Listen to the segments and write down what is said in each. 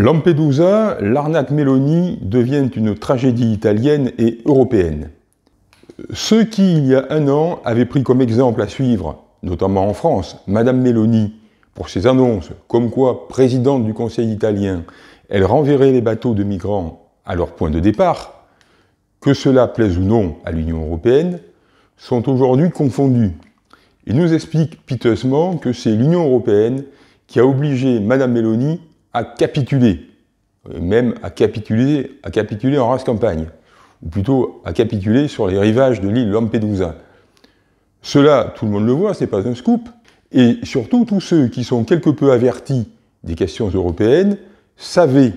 Lampedusa, l'arnaque Mélanie devient une tragédie italienne et européenne. Ceux qui, il y a un an, avaient pris comme exemple à suivre, notamment en France, Madame Mélanie, pour ses annonces comme quoi, présidente du Conseil italien, elle renverrait les bateaux de migrants à leur point de départ, que cela plaise ou non à l'Union européenne, sont aujourd'hui confondus. Ils nous expliquent piteusement que c'est l'Union européenne qui a obligé Madame Mélanie à capituler, euh, même à capituler, à capituler en race campagne, ou plutôt à capituler sur les rivages de l'île Lampedusa. Cela, tout le monde le voit, ce n'est pas un scoop, et surtout tous ceux qui sont quelque peu avertis des questions européennes savaient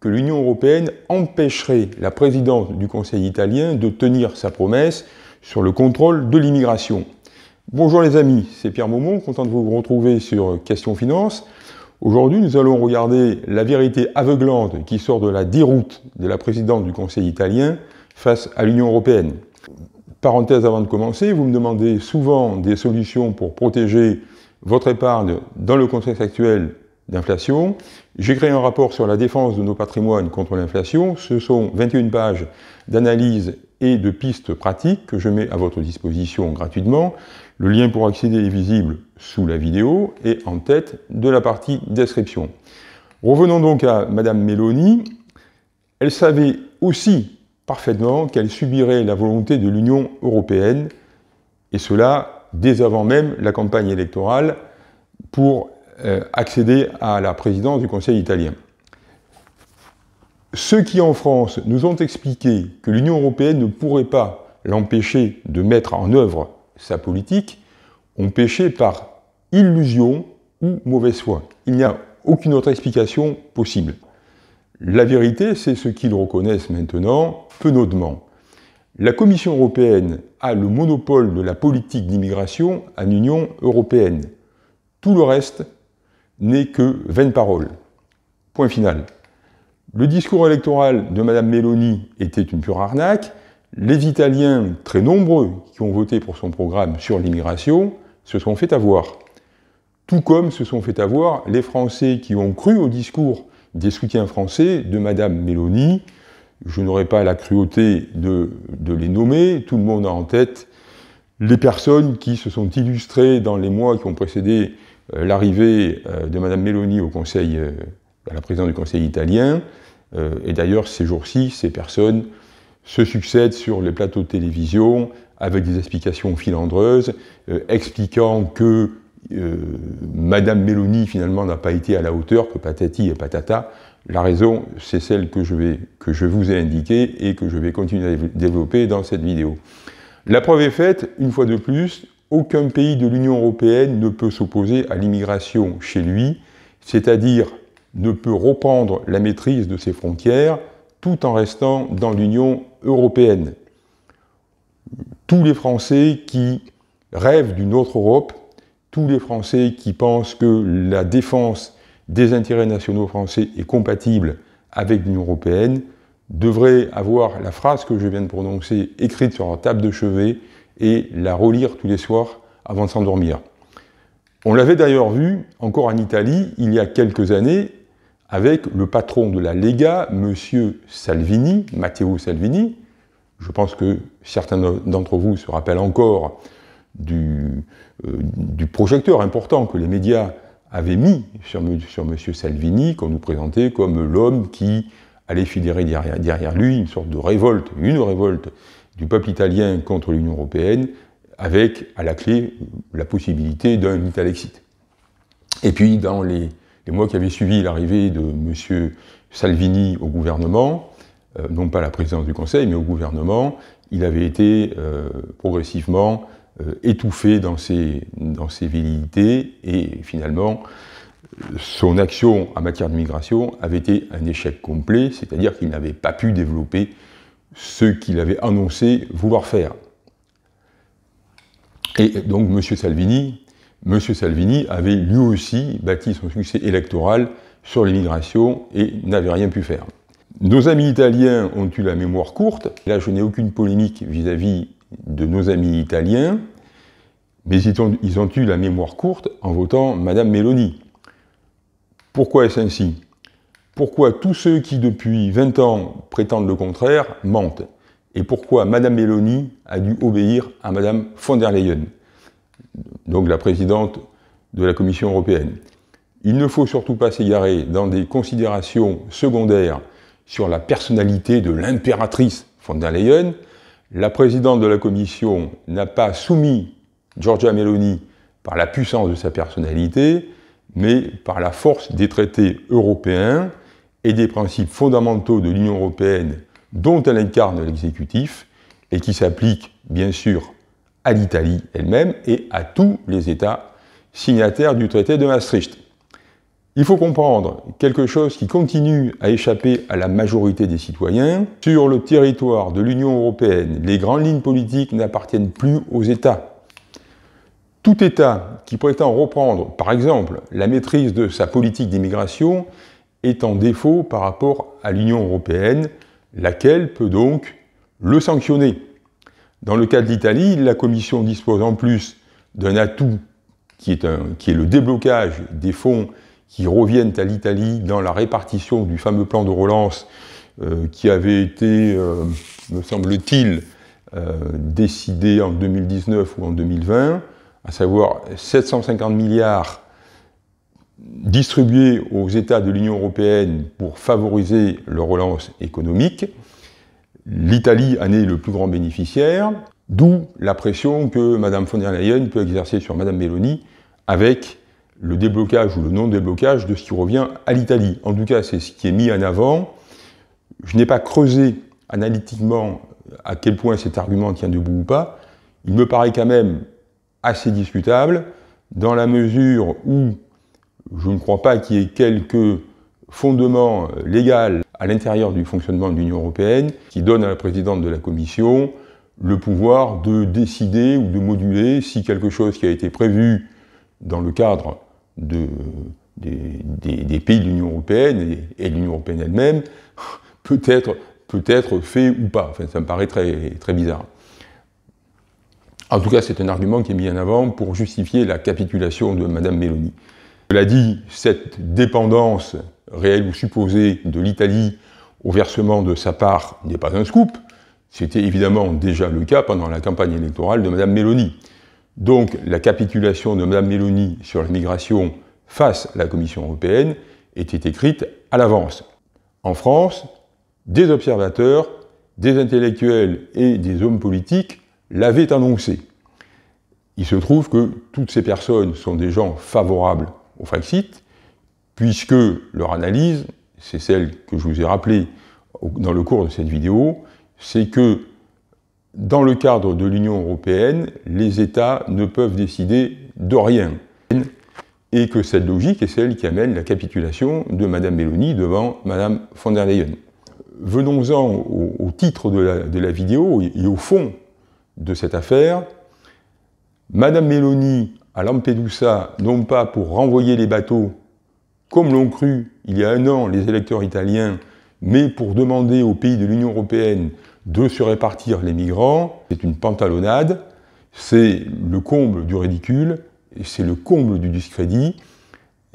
que l'Union européenne empêcherait la présidente du Conseil italien de tenir sa promesse sur le contrôle de l'immigration. Bonjour les amis, c'est Pierre Maumont, content de vous retrouver sur Questions Finance. Aujourd'hui, nous allons regarder la vérité aveuglante qui sort de la déroute de la présidente du Conseil italien face à l'Union européenne. Parenthèse avant de commencer, vous me demandez souvent des solutions pour protéger votre épargne dans le contexte actuel d'inflation. J'ai créé un rapport sur la défense de nos patrimoines contre l'inflation. Ce sont 21 pages d'analyse et de pistes pratiques que je mets à votre disposition gratuitement. Le lien pour accéder est visible sous la vidéo et en tête de la partie description. Revenons donc à Madame Mélanie. Elle savait aussi parfaitement qu'elle subirait la volonté de l'Union européenne, et cela dès avant même la campagne électorale pour euh, accéder à la présidence du Conseil italien. Ceux qui en France nous ont expliqué que l'Union européenne ne pourrait pas l'empêcher de mettre en œuvre sa politique ont péché par illusion ou mauvaise foi. Il n'y a aucune autre explication possible. La vérité, c'est ce qu'ils reconnaissent maintenant penaudement. La Commission européenne a le monopole de la politique d'immigration à l'Union européenne. Tout le reste n'est que vaine paroles. Point final. Le discours électoral de Mme Mélanie était une pure arnaque les Italiens, très nombreux, qui ont voté pour son programme sur l'immigration, se sont fait avoir. Tout comme se sont fait avoir les Français qui ont cru au discours des soutiens français de Madame Mélanie. Je n'aurai pas la cruauté de, les nommer, tout le monde a en tête les personnes qui se sont illustrées dans les mois qui ont précédé euh, l'arrivée euh, de Madame Mélanie au Conseil, euh, à la présidence du Conseil italien. et d'ailleurs, ces jours-ci, ces personnes se succèdent sur les plateaux de télévision avec des explications filandreuses, euh, expliquant que euh, Madame Mélanie finalement n'a pas été à la hauteur, que patati et patata. La raison, c'est celle que je, vais, que je vous ai indiquée et que je vais continuer à développer dans cette vidéo. La preuve est faite, une fois de plus, aucun pays de l'Union européenne ne peut s'opposer à l'immigration chez lui, c'est-à-dire ne peut reprendre la maîtrise de ses frontières, tout en restant dans l'Union européenne. Tous les Français qui rêvent d'une autre Europe, tous les Français qui pensent que la défense des intérêts nationaux français est compatible avec l'Union européenne, devraient avoir la phrase que je viens de prononcer écrite sur leur table de chevet et la relire tous les soirs avant de s'endormir. On l'avait d'ailleurs vu encore en Italie il y a quelques années avec le patron de la Lega, M. Salvini, Matteo Salvini. Je pense que certains d'entre vous se rappellent encore euh, du, projecteur important que les médias avaient mis sur, sur M. Salvini, qu'on nous présentait comme l'homme qui allait fédérer derrière, lui une sorte de révolte, une révolte du peuple italien contre l'Union européenne, avec à la clé la possibilité d'un ital-exit. Et puis dans les et moi qui avais suivi l'arrivée de M. Salvini au gouvernement, euh, non pas à la présidence du Conseil, mais au gouvernement, il avait été euh, progressivement euh, étouffé dans ses, dans ses et finalement son action en matière de migration avait été un échec complet, c'est-à-dire qu'il n'avait pas pu développer ce qu'il avait annoncé vouloir faire. Et donc M. Salvini, M. Salvini avait lui aussi bâti son succès électoral sur l'immigration et n'avait rien pu faire. Nos amis italiens ont eu la mémoire courte. Là, je n'ai aucune polémique vis-à-vis de nos amis italiens, mais ils ont, eu la mémoire courte en votant Madame Meloni. Pourquoi est-ce ainsi Pourquoi tous ceux qui depuis 20 ans prétendent le contraire mentent Et pourquoi Madame Meloni a dû obéir à Madame von der Leyen donc la présidente de la Commission européenne. Il ne faut surtout pas s'égarer dans des considérations secondaires sur la personnalité de l'impératrice von der Leyen. La présidente de la Commission n'a pas soumis Giorgia Meloni par la puissance de sa personnalité, mais par la force des traités européens et des principes fondamentaux de l'Union européenne dont elle incarne l'exécutif et qui s'appliquent bien sûr à l'Italie elle-même et à tous les États signataires du traité de Maastricht. Il faut comprendre quelque chose qui continue à échapper à la majorité des citoyens. Sur le territoire de l'Union européenne, les grandes lignes politiques n'appartiennent plus aux États. Tout État qui prétend reprendre, par exemple, la maîtrise de sa politique d'immigration est en défaut par rapport à l'Union européenne, laquelle peut donc le sanctionner. Dans le cas de l'Italie, la Commission dispose en plus d'un atout qui est, le déblocage des fonds qui reviennent à l'Italie dans la répartition du fameux plan de relance euh, qui avait été, euh, me semble-t-il, euh, décidé en 2019 ou en 2020, à savoir 750 milliards distribués aux États de l'Union européenne pour favoriser leur relance économique. L'Italie en est le plus grand bénéficiaire, d'où la pression que Mme von der Leyen peut exercer sur Mme Meloni avec le déblocage ou le non-déblocage de ce qui revient à l'Italie. En tout cas, c'est ce qui est mis en avant. Je n'ai pas creusé analytiquement à quel point cet argument tient debout ou pas. Il me paraît quand même assez discutable, dans la mesure où je ne crois pas qu'il y ait quelques fondements légal à l'intérieur du fonctionnement de l'Union européenne, qui donne à la présidente de la Commission le pouvoir de décider ou de moduler si quelque chose qui a été prévu dans le cadre des, pays de l'Union européenne et, de l'Union européenne elle-même peut être, peut être fait ou pas. ça me paraît très, très bizarre. En tout cas, c'est un argument qui est mis en avant pour justifier la capitulation de Mme Mélanie. Cela dit, cette dépendance réelle ou supposée de l'Italie au versement de sa part n'est pas un scoop. C'était évidemment déjà le cas pendant la campagne électorale de Mme Meloni. Donc la capitulation de Mme Méloni sur la migration face à la Commission européenne était écrite à l'avance. En France, des observateurs, des intellectuels et des hommes politiques l'avaient annoncé. Il se trouve que toutes ces personnes sont des gens favorables au Frexit, puisque leur analyse, c'est celle que je vous ai rappelée dans le cours de cette vidéo, c'est que dans le cadre de l'Union européenne, les États ne peuvent décider de rien. Et que cette logique est celle qui amène la capitulation de Mme Meloni devant Mme von der Leyen. Venons-en au, titre de la, vidéo et, au fond de cette affaire. madame Meloni à Lampedusa, non pas pour renvoyer les bateaux, comme l'ont cru il y a un an les électeurs italiens, mais pour demander aux pays de l'Union européenne de se répartir les migrants, c'est une pantalonnade, c'est le comble du ridicule, c'est le comble du discrédit,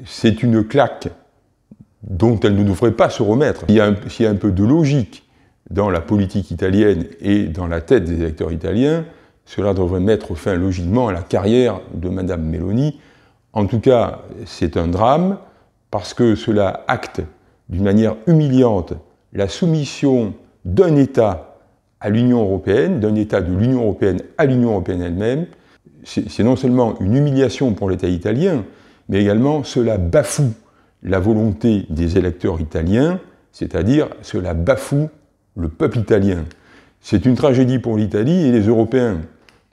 c'est une claque dont elle ne devrait pas se remettre. S'il y, y a un peu de logique dans la politique italienne et dans la tête des électeurs italiens, cela devrait mettre fin logiquement à la carrière de Madame Meloni. En tout cas, c'est un drame parce que cela acte d'une manière humiliante la soumission d'un État à l'Union européenne, d'un État de l'Union européenne à l'Union européenne elle-même. C'est non seulement une humiliation pour l'État italien, mais également cela bafoue la volonté des électeurs italiens, c'est-à-dire cela bafoue le peuple italien. C'est une tragédie pour l'Italie et les Européens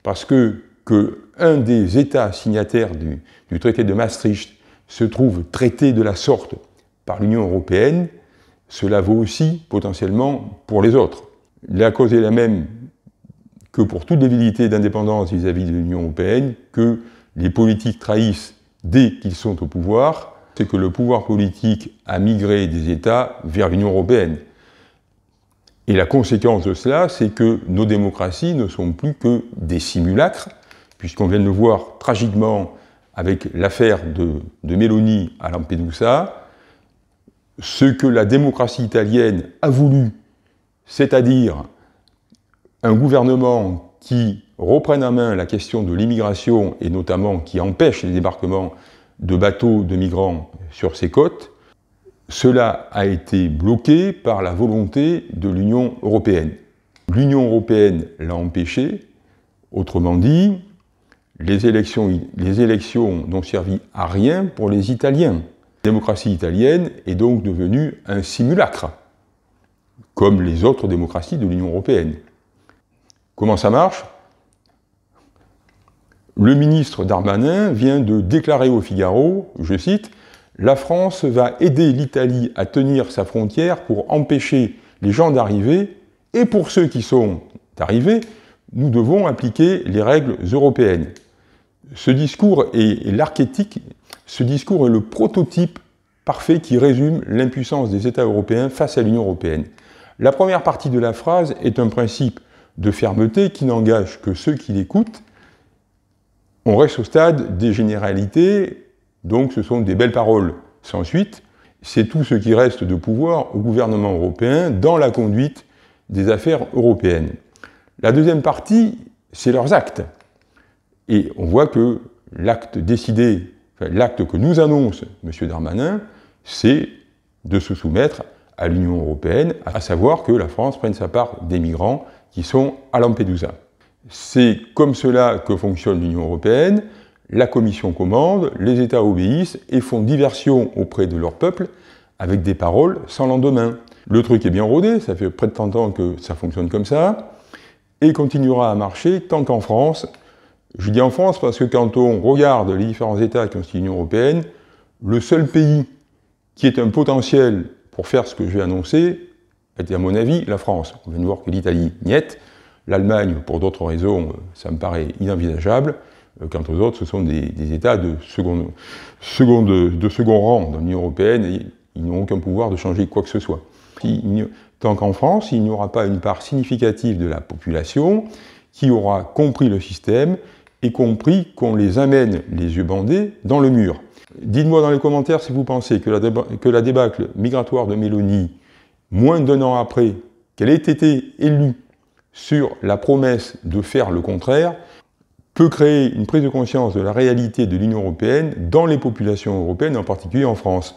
parce que, qu'un des États signataires du, du, traité de Maastricht se trouve traité de la sorte par l'Union européenne, cela vaut aussi potentiellement pour les autres. La cause est la même que pour toute débilité d'indépendance vis-à-vis de l'Union européenne, que les politiques trahissent dès qu'ils sont au pouvoir, c'est que le pouvoir politique a migré des États vers l'Union européenne. Et la conséquence de cela, c'est que nos démocraties ne sont plus que des simulacres, puisqu'on vient de le voir tragiquement avec l'affaire de, Mélanie à Lampedusa, ce que la démocratie italienne a voulu, c'est-à-dire un gouvernement qui reprenne en main la question de l'immigration et notamment qui empêche les débarquements de bateaux de migrants sur ses côtes, cela a été bloqué par la volonté de l'Union européenne. L'Union européenne l'a empêché. Autrement dit, les élections, n'ont servi à rien pour les Italiens. La démocratie italienne est donc devenue un simulacre, comme les autres démocraties de l'Union européenne. Comment ça marche Le ministre Darmanin vient de déclarer au Figaro, je cite, la France va aider l'Italie à tenir sa frontière pour empêcher les gens d'arriver, et pour ceux qui sont arrivés, nous devons appliquer les règles européennes. Ce discours est, l'archétype, ce discours est le prototype parfait qui résume l'impuissance des États européens face à l'Union européenne. La première partie de la phrase est un principe de fermeté qui n'engage que ceux qui l'écoutent. On reste au stade des généralités donc ce sont des belles paroles sans suite. C'est tout ce qui reste de pouvoir au gouvernement européen dans la conduite des affaires européennes. La deuxième partie, c'est leurs actes. Et on voit que l'acte décidé, l'acte que nous annonce M. Darmanin, c'est de se soumettre à l'Union européenne, à savoir que la France prenne sa part des migrants qui sont à Lampedusa. C'est comme cela que fonctionne l'Union européenne. La Commission commande, les États obéissent et font diversion auprès de leur peuple avec des paroles sans lendemain. Le truc est bien rodé, ça fait près de 30 ans que ça fonctionne comme ça, et continuera à marcher tant qu'en France, je dis en France parce que quand on regarde les différents États qui ont l'Union européenne, le seul pays qui est un potentiel pour faire ce que je vais annoncer était eh à mon avis la France. On vient de voir que l'Italie n'y est, l'Allemagne, pour d'autres raisons, ça me paraît inenvisageable, euh, quant aux autres, ce sont des, États de second, de second rang dans l'Union européenne et ils n'ont aucun pouvoir de changer quoi que ce soit. tant qu'en France, il n'y aura pas une part significative de la population qui aura compris le système et compris qu'on les amène les yeux bandés dans le mur. Dites-moi dans les commentaires si vous pensez que la, que la débâcle migratoire de Mélanie, moins d'un an après qu'elle ait été élue sur la promesse de faire le contraire, peut créer une prise de conscience de la réalité de l'Union européenne dans les populations européennes, en particulier en France.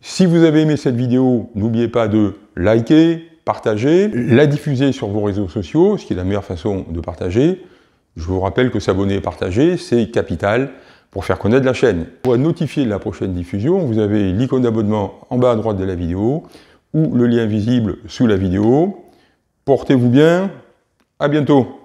Si vous avez aimé cette vidéo, n'oubliez pas de liker, partager, la diffuser sur vos réseaux sociaux, ce qui est la meilleure façon de partager. Je vous rappelle que s'abonner et partager, c'est capital pour faire connaître la chaîne. Pour être notifié de la prochaine diffusion, vous avez l'icône d'abonnement en bas à droite de la vidéo ou le lien visible sous la vidéo. Portez-vous bien, à bientôt